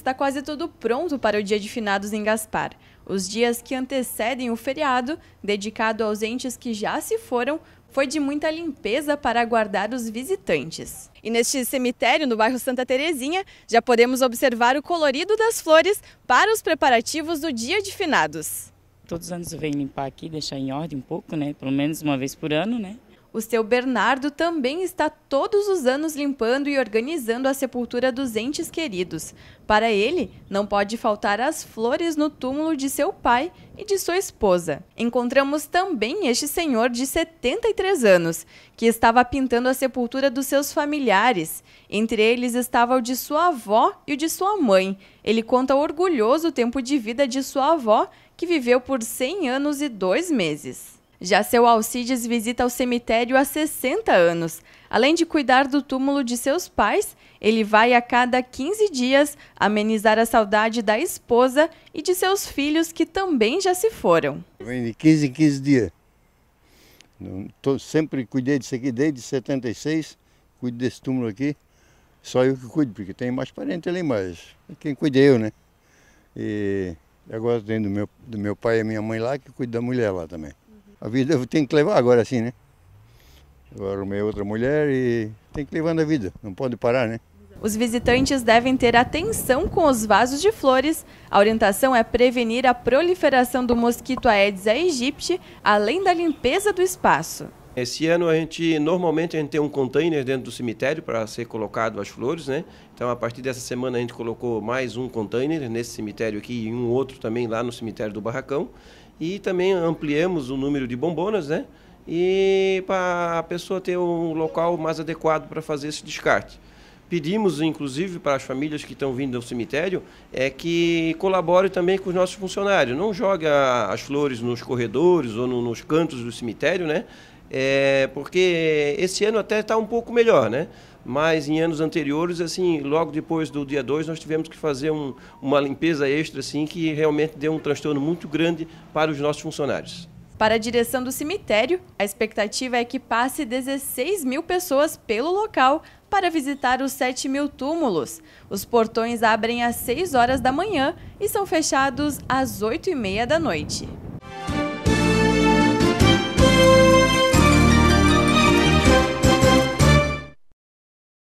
está quase tudo pronto para o dia de finados em Gaspar. Os dias que antecedem o feriado, dedicado aos entes que já se foram, foi de muita limpeza para aguardar os visitantes. E neste cemitério, no bairro Santa Terezinha, já podemos observar o colorido das flores para os preparativos do Dia de Finados. Todos os anos eu venho limpar aqui, deixar em ordem um pouco, né? Pelo menos uma vez por ano, né? O seu Bernardo também está todos os anos limpando e organizando a sepultura dos entes queridos. Para ele, não pode faltar as flores no túmulo de seu pai e de sua esposa. Encontramos também este senhor de 73 anos, que estava pintando a sepultura dos seus familiares. Entre eles estava o de sua avó e o de sua mãe. Ele conta orgulhoso o tempo de vida de sua avó, que viveu por 100 anos e dois meses. Já seu Alcides visita o cemitério há 60 anos. Além de cuidar do túmulo de seus pais, ele vai a cada 15 dias amenizar a saudade da esposa e de seus filhos que também já se foram. Vem de 15 em 15 dias. Tô, sempre cuidei disso aqui desde 76, cuido desse túmulo aqui. Só eu que cuido, porque tem mais parente ali, mas é quem cuida eu, né? E agora tem do meu, do meu pai e minha mãe lá, que cuida da mulher lá também a vida tem que levar agora assim, né? Eu arrumei outra mulher e tem que levando a vida, não pode parar, né? Os visitantes devem ter atenção com os vasos de flores. A orientação é prevenir a proliferação do mosquito Aedes aegypti, além da limpeza do espaço. Esse ano a gente normalmente a gente tem um container dentro do cemitério para ser colocado as flores, né? Então a partir dessa semana a gente colocou mais um container nesse cemitério aqui e um outro também lá no cemitério do Barracão. E também ampliamos o número de bombonas, né? E para a pessoa ter um local mais adequado para fazer esse descarte. Pedimos, inclusive, para as famílias que estão vindo ao cemitério, é que colabore também com os nossos funcionários. Não jogue as flores nos corredores ou no, nos cantos do cemitério, né? É, porque esse ano até está um pouco melhor, né? mas em anos anteriores, assim, logo depois do dia 2, nós tivemos que fazer um, uma limpeza extra, assim, que realmente deu um transtorno muito grande para os nossos funcionários. Para a direção do cemitério, a expectativa é que passe 16 mil pessoas pelo local para visitar os 7 mil túmulos. Os portões abrem às 6 horas da manhã e são fechados às 8 e meia da noite.